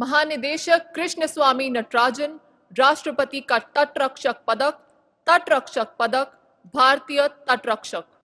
महानिदेशक कृष्ण स्वामी नटराजन राष्ट्रपति का तटरक्षक पदक तटरक्षक पदक भारतीय तटरक्षक